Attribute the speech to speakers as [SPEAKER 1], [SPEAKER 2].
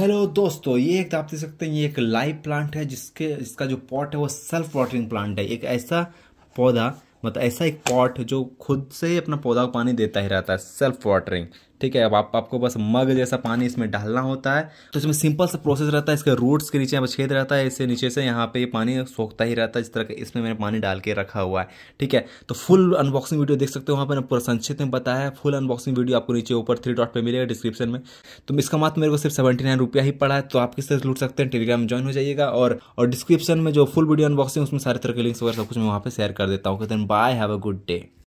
[SPEAKER 1] hello दोस्तों ये एक तो आप देख सकते हैं ये एक लाइव प्लांट है जिसके इसका जो पॉट है वो सेल्फ वाटरिंग प्लांट है एक ऐसा पौधा मतलब ऐसा एक पॉट जो खुद से ही अपना पौधा को पानी देता ही रहता है सेल्फ वाटरिंग ठीक है अब आप आपको बस मग जैसा पानी इसमें डालना होता है तो इसमें सिंपल सा प्रोसेस रहता है इसके रूट्स के नीचे यहाँ छेद रहता है इससे नीचे से यहाँ पे पानी सोखता ही रहता है इस तरह का इसमें मैंने पानी डाल के रखा हुआ है ठीक है तो फुल अनबॉक्सिंग वीडियो देख सकते हो वहाँ पर पूरा संक्षिप्त में बताया है फुल अनबॉक्सिंग वीडियो आपको नीचे ऊपर थ्री डॉट पर मिलेगा डिस्क्रिप्शन में तो इसका मात्र मेरे को सिर्फ सेवेंटी नाइन रुपया ही पड़ा है तो आप किस तरह लूट सकते हैं टेलीग्राम ज्वाइन हो जाइएगा और और डिस्क्रिप्शन में जो फुल वीडियो अनबॉक्सिंग उसमें सारे तरह के लिंक्स वगैरह सब कुछ मैं वहाँ पर शेयर कर देता हूँ कहते bye have a good day